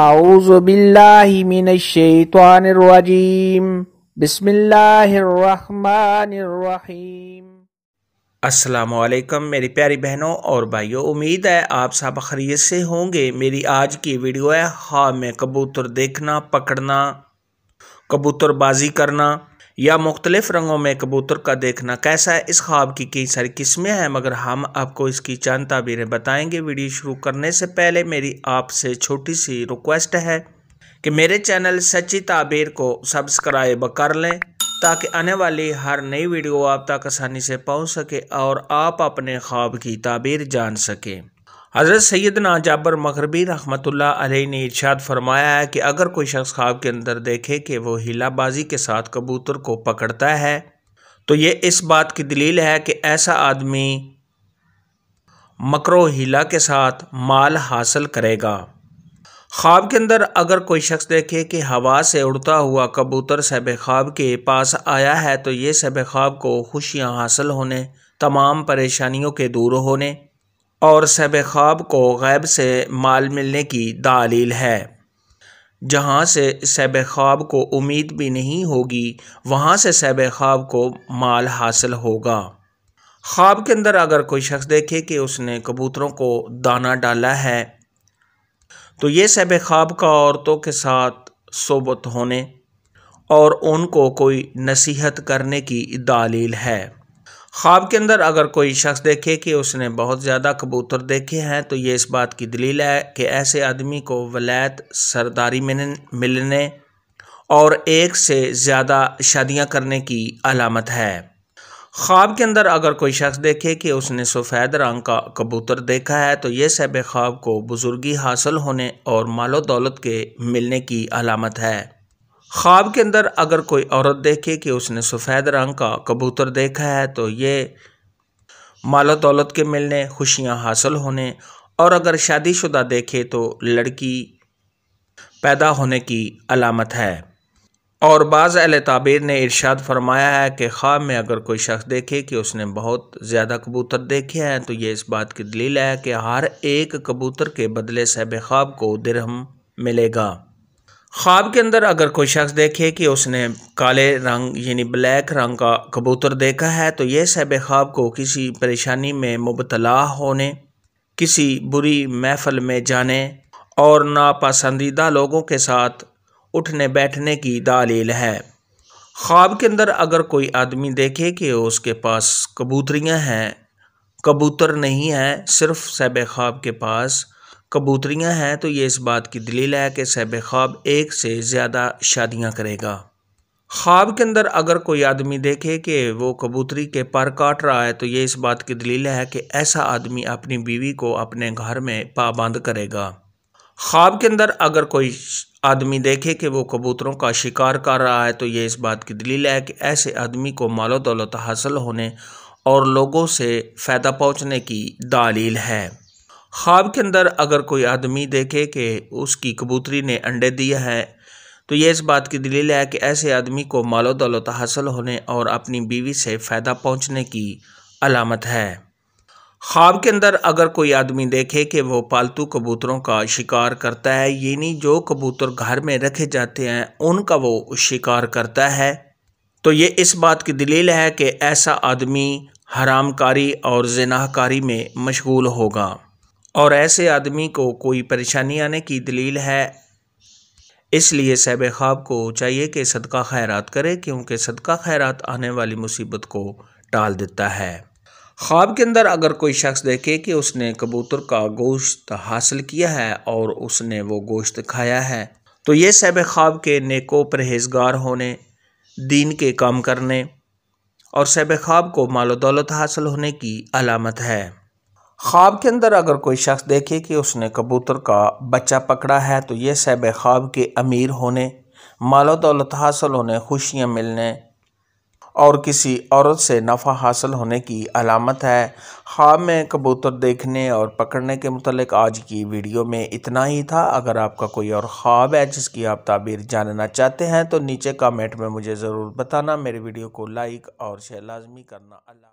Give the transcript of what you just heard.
أعوذ मेरी प्यारी बहनों और भाइयों उम्मीद है आप सब खरीत से होंगे मेरी आज की वीडियो है हा में कबूतर देखना पकड़ना कबूतरबाजी करना या मुख्तलिफ रंगों में कबूतर का देखना कैसा है इस ख्वाब की कई सारी किस्में हैं मगर हम आपको इसकी चंद ताबीरें बताएंगे वीडियो शुरू करने से पहले मेरी आपसे छोटी सी रिक्वेस्ट है कि मेरे चैनल सच्ची ताबीर को सब्सक्राइब कर लें ताकि आने वाली हर नई वीडियो आप तक आसानी से पहुंच सके और आप अपने ख्वाब की ताबीर जान सकें हज़रत सैदना जाबर मगरबी रहमत ने इर्शाद फरमाया है कि अगर कोई शख्स ख्वाब के अंदर देखे कि वो हीलाबाजी के साथ कबूतर को पकड़ता है तो ये इस बात की दलील है कि ऐसा आदमी मकर हिला के साथ माल हासिल करेगा ख्वाब के अंदर अगर कोई शख्स देखे कि हवा से उड़ता हुआ कबूतर सैब ख्वाब के पास आया है तो ये सैब ख्वाब को खुशियाँ हासिल होने तमाम परेशानियों के दूर होने और शब ख्वाब को गैब से माल मिलने की दालील है जहाँ से शब ख्वाब को उम्मीद भी नहीं होगी वहाँ से शब ख्वाब को माल हासिल होगा ख्वाब के अंदर अगर कोई शख्स देखे कि उसने कबूतरों को दाना डाला है तो ये शब ख्वाब का औरतों के साथ सोबत होने और उनको कोई नसीहत करने की दालील है ख्वाब के अंदर अगर कोई शख्स देखे कि उसने बहुत ज़्यादा कबूतर देखे हैं तो ये इस बात की दलील है कि ऐसे आदमी को वलैत सरदारी मिलने और एक से ज़्यादा शादियां करने की अलामत है ख्वाब के अंदर अगर कोई शख्स देखे कि उसने सफ़ेद रंग का कबूतर देखा है तो ये सैब ख्वाब को बुज़ुर्गी हासिल होने और मालो दौलत के मिलने की अलामत है ख्वाब के अंदर अगर कोई औरत देखे कि उसने सफ़ेद रंग का कबूतर देखा है तो ये माल दौलत के मिलने खुशियाँ हासिल होने और अगर शादीशुदा देखे तो लड़की पैदा होने की अलामत है और बाज़ अल ताबीर ने इरशाद फरमाया है कि ख्वाब में अगर कोई शख्स देखे कि उसने बहुत ज़्यादा कबूतर देखे हैं तो ये इस बात की दलील है कि हर एक कबूतर के बदले सहब ख्वाब को दरहम मिलेगा ख्वाब के अंदर अगर कोई शख्स देखे कि उसने काले रंग यानी ब्लैक रंग का कबूतर देखा है तो यह सैब ख्वाब को किसी परेशानी में मुबतला होने किसी बुरी महफल में जाने और नापसंदीदा लोगों के साथ उठने बैठने की दालील है ख्वाब के अंदर अगर कोई आदमी देखे कि उसके पास कबूतरियाँ हैं कबूतर नहीं हैं सिर्फ सैब ख्वाब के पास कबूतरियां हैं तो ये इस बात की दलील है कि सहब ख्वाब एक से ज़्यादा शादियां करेगा ख्वाब के अंदर अगर कोई आदमी देखे कि वो कबूतरी के पर काट रहा है तो ये इस बात की दलील है कि ऐसा आदमी अपनी बीवी को अपने घर में पाबंद करेगा ख्वाब के अंदर अगर कोई आदमी देखे कि वो कबूतरों का शिकार कर रहा है तो ये इस बात की दलील है कि ऐसे आदमी को मालो दौलत हासिल होने और लोगों से फ़ायदा पहुँचने की दलील है ख्वाब के अंदर अगर कोई आदमी देखे कि उसकी कबूतरी ने अंडे दिए हैं तो ये इस बात की दलील है कि ऐसे आदमी को मालो दौलत हासिल होने और अपनी बीवी से फ़ायदा पहुँचने की अलामत है ख्वाब के अंदर अगर कोई आदमी देखे कि वो पालतू कबूतरों का शिकार करता है यानी जो कबूतर घर में रखे जाते हैं उनका वो शिकार करता है तो ये इस बात की दलील है कि ऐसा आदमी हरामकारी और जनाहकारी में मशगूल होगा और ऐसे आदमी को कोई परेशानी आने की दलील है इसलिए सैब ख़्वाब को चाहिए कि सदका खैरत करे क्योंकि सदका खैरत आने वाली मुसीबत को टाल देता है ख्वाब के अंदर अगर कोई शख्स देखे कि उसने कबूतर का गोश्त हासिल किया है और उसने वो गोश्त खाया है तो ये सैब ख्वाब के नेको परहेजगार होने दीन के काम करने और सैब ख्वाब को मालो दौलत हासिल होने की अलामत है ख्वाब के अंदर अगर कोई शख्स देखे कि उसने कबूतर का बच्चा पकड़ा है तो यह सैब ख्वाब के अमीर होने मालो दौलत हासिल होने खुशियाँ मिलने और किसी औरत से नफ़ा हासिल होने की अलामत है ख्वाब में कबूतर देखने और पकड़ने के मतलब आज की वीडियो में इतना ही था अगर आपका कोई और ख्वाब है जिसकी आप ताबीर जानना चाहते हैं तो नीचे कमेंट में मुझे ज़रूर बताना मेरी वीडियो को लाइक और शेयर लाजमी करना अल्लाह